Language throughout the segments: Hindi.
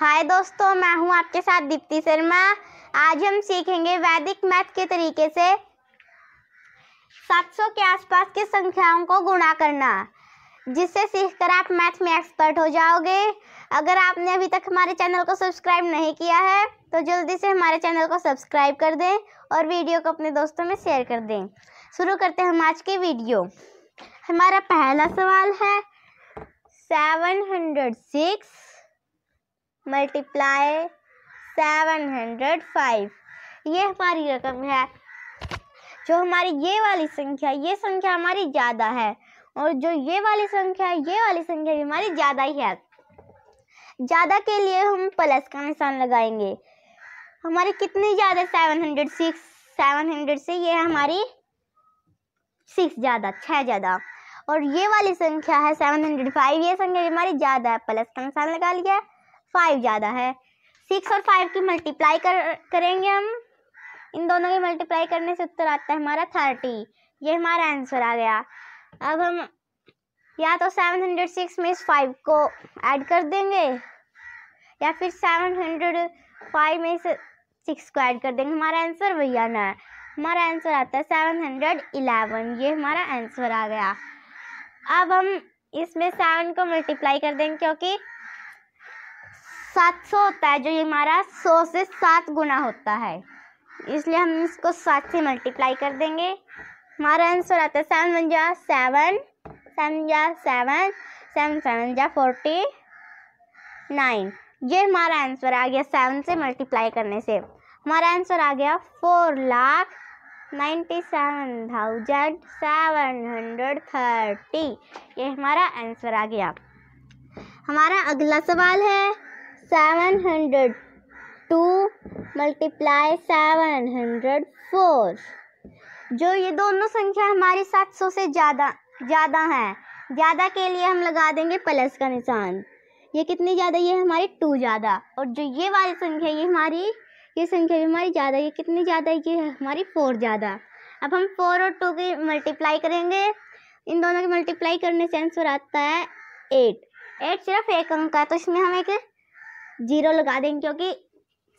हाय दोस्तों मैं हूं आपके साथ दीप्ति शर्मा आज हम सीखेंगे वैदिक मैथ के तरीके से 700 के आसपास की संख्याओं को गुणा करना जिससे सीखकर आप मैथ में एक्सपर्ट हो जाओगे अगर आपने अभी तक हमारे चैनल को सब्सक्राइब नहीं किया है तो जल्दी से हमारे चैनल को सब्सक्राइब कर दें और वीडियो को अपने दोस्तों में शेयर कर दें शुरू करते हैं हम आज की वीडियो हमारा पहला सवाल है seven hundred six multiply seven hundred five ये हमारी रकम है जो हमारी ये वाली संख्या ये संख्या हमारी ज़्यादा है और जो ये वाली संख्या है ये वाली संख्या भी हमारी ज़्यादा ही है ज़्यादा के लिए हम प्लस का निशान लगाएंगे हमारी कितनी ज़्यादा seven hundred six seven hundred से ये हमारी सिक्स ज़्यादा छः ज़्यादा और ये वाली संख्या है सेवन हंड्रेड फाइव ये संख्या हमारी ज़्यादा है प्लस का निशान लगा लिया है फाइव ज़्यादा है सिक्स और फाइव की मल्टीप्लाई कर करेंगे हम इन दोनों की मल्टीप्लाई करने से उत्तर आता है हमारा थर्टी ये हमारा आंसर आ गया अब हम या तो सेवन हंड्रेड सिक्स में इस फाइव को ऐड कर देंगे या फिर सेवन हंड्रेड फाइव में इस सिक्स को ऐड कर देंगे हमारा आंसर वही आना है हमारा आंसर आता है सेवन हंड्रेड इलेवन ये हमारा आंसर आ गया अब हम इसमें सेवन को मल्टीप्लाई कर देंगे क्योंकि सात सौ होता है जो ये हमारा सौ से सात गुना होता है इसलिए हम इसको सात से मल्टीप्लाई कर देंगे हमारा आंसर आता है सेवन वन जा सेवन सेवन जा सेवन सेवन सेवन जा फोर्टी नाइन ये हमारा आंसर आ गया सेवन से मल्टीप्लाई करने से हमारा आंसर आ गया four lakh ninety seven thousand seven hundred thirty ये हमारा आंसर आ गया हमारा अगला सवाल है seven hundred two multiply seven hundred four जो ये दोनों संख्या हमारी सात सौ से ज़्यादा ज़्यादा हैं ज़्यादा के लिए हम लगा देंगे प्लस का निशान ये कितनी ज़्यादा ये हमारी टू ज़्यादा और जो ये वाली संख्या ये हमारी ये संख्या भी हमारी ज़्यादा ये कितनी ज़्यादा ये हमारी फोर ज़्यादा अब हम फोर और टू की मल्टीप्लाई करेंगे इन दोनों की मल्टीप्लाई करने से आंसर आता है एट एट सिर्फ एक अंक है तो इसमें हम एक जीरो लगा देंगे क्योंकि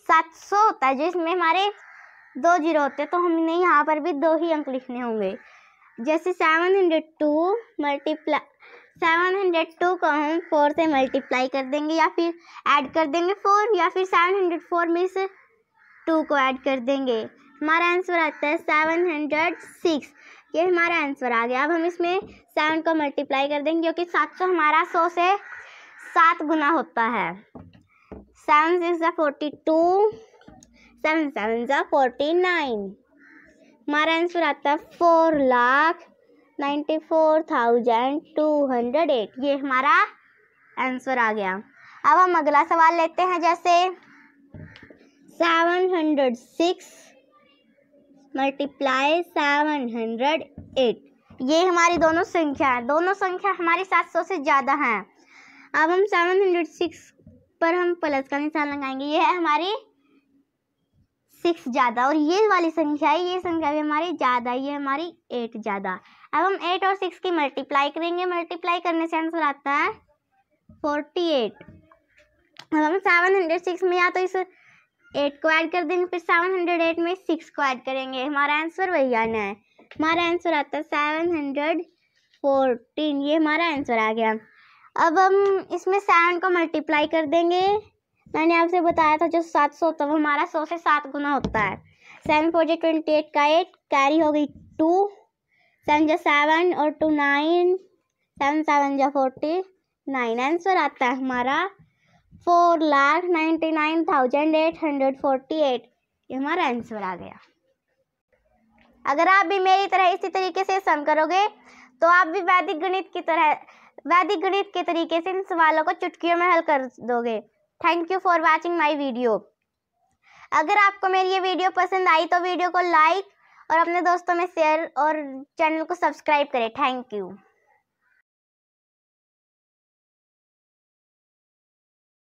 सात सौ होता है जिसमें हमारे दो जीरो होते हैं तो हमने यहाँ पर भी दो ही अंक लिखने होंगे जैसे seven hundred two multiply seven hundred two को हम फोर से मल्टीप्लाई कर देंगे या फिर ऐड कर देंगे फोर या फिर सेवन हंड्रेड फोर में से टू को ऐड कर देंगे हमारा आंसर आता है सेवन हंड्रेड सिक्स ये हमारा आंसर आ गया अब हम इसमें सेवन को मल्टीप्लाई कर देंगे क्योंकि सात सौ हमारा सौ से सात गुना होता है सेवन सिक्स ज़ा फोर्टी टू सेवन सेवन ज़ा फोर्टी नाइन हमारा आंसर आता है four lakh ninety four thousand two hundred eight ये हमारा आंसर आ गया अब हम अगला सवाल लेते हैं जैसे seven hundred six multiply seven hundred eight ये हमारी दोनों संख्या है दोनों संख्या हमारी सात सौ से ज़्यादा हैं अब हम सेवन हंड्रेड सिक्स पर हम प्लस का निशान लगाएंगे ये है हमारी सिक्स ज़्यादा और ये वाली संख्या है ये संख्या भी हमारी ज़्यादा ये हमारी एट ज़्यादा अब हम एट और सिक्स की मल्टीप्लाई करेंगे मल्टीप्लाई करने से आंसर आता है फोर्टी एट अब हम सेवन हंड्रेड सिक्स में या तो इस एट को ऐड कर देंगे फिर सेवन हंड्रेड एट में सिक्स को ऐड करेंगे हमारा आंसर वही आना है हमारा आंसर आता है सेवन हंड्रेड फोर्टीन ये हमारा आंसर आ गया अब हम इसमें सेवन को मल्टीप्लाई कर देंगे मैंने आपसे बताया था जो सात सौ होता है वो हमारा सौ से सात गुना होता है सेवन फोर जो ट्वेंटी एट का एट कैरी हो गई टू सेवन जो सेवन और टू नाइन सेवन सेवन जो फोर्टी नाइन आंसर आता है हमारा four lakh ninety nine thousand eight hundred forty eight ये हमारा आंसर आ गया अगर आप भी मेरी तरह इसी तरीके से सम करोगे तो आप भी वैदिक गणित की तरह वैदिक गणित के तरीके से इन सवालों को चुटकियों में हल कर दोगे thank you for watching my video अगर आपको मेरी ये वीडियो पसंद आई तो वीडियो को लाइक और अपने दोस्तों में शेयर और चैनल को सब्सक्राइब करें थैंक यू